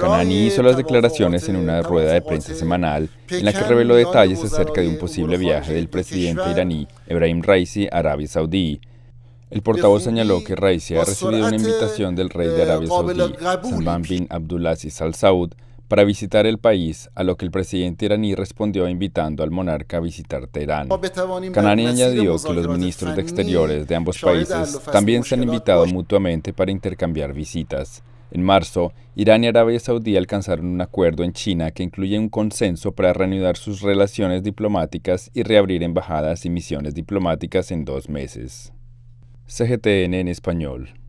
Kanani hizo las declaraciones en una rueda de prensa semanal en la que reveló detalles acerca de un posible viaje del presidente iraní Ebrahim Raisi a Arabia Saudí. El portavoz señaló que Raisi ha recibido una invitación del rey de eh, Arabia Saudí, Salman bin Abdulaziz Al Saud, para visitar el país, a lo que el presidente iraní respondió invitando al monarca a visitar Teherán. Kanani añadió que los ministros de Exteriores de ambos países también se han invitado mutuamente para intercambiar visitas. En marzo, Irán y Arabia Saudí alcanzaron un acuerdo en China que incluye un consenso para reanudar sus relaciones diplomáticas y reabrir embajadas y misiones diplomáticas en dos meses. CGTN en español.